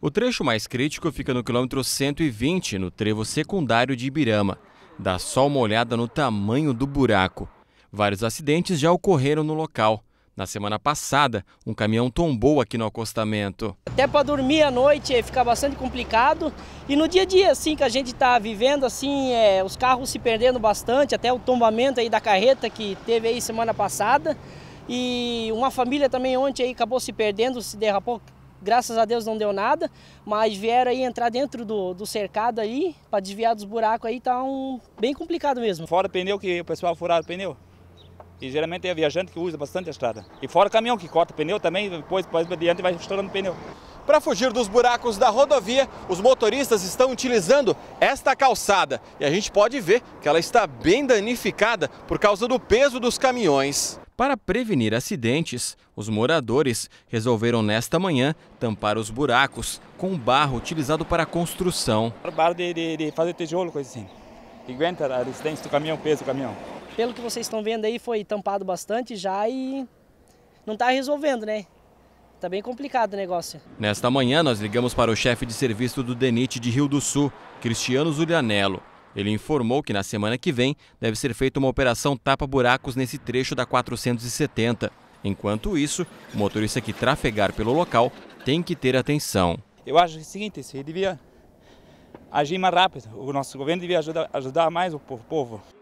O trecho mais crítico fica no quilômetro 120, no trevo secundário de Ibirama. Dá só uma olhada no tamanho do buraco. Vários acidentes já ocorreram no local. Na semana passada, um caminhão tombou aqui no acostamento. Até para dormir à noite eh, fica bastante complicado. E no dia a dia, assim, que a gente está vivendo, assim, é, os carros se perdendo bastante, até o tombamento aí da carreta que teve aí semana passada. E uma família também ontem aí acabou se perdendo, se derrapou, graças a Deus não deu nada, mas vieram aí entrar dentro do, do cercado aí, para desviar dos buracos aí, tá um, bem complicado mesmo. Fora pneu que o pessoal furado pneu. E geralmente é viajante que usa bastante a estrada. E fora caminhão que corta pneu também, depois para adiante vai estourando pneu. Para fugir dos buracos da rodovia, os motoristas estão utilizando esta calçada. E a gente pode ver que ela está bem danificada por causa do peso dos caminhões. Para prevenir acidentes, os moradores resolveram nesta manhã tampar os buracos com barro utilizado para a construção. Barro de, de, de fazer tijolo, coisa assim. E aguenta a resistência do caminhão, peso do caminhão. Pelo que vocês estão vendo aí, foi tampado bastante já e não está resolvendo, né? Está bem complicado o negócio. Nesta manhã, nós ligamos para o chefe de serviço do DENIT de Rio do Sul, Cristiano Zulianello. Ele informou que na semana que vem deve ser feita uma operação tapa-buracos nesse trecho da 470. Enquanto isso, o motorista que trafegar pelo local tem que ter atenção. Eu acho que é o seguinte, se devia agir mais rápido, o nosso governo devia ajudar, ajudar mais o povo.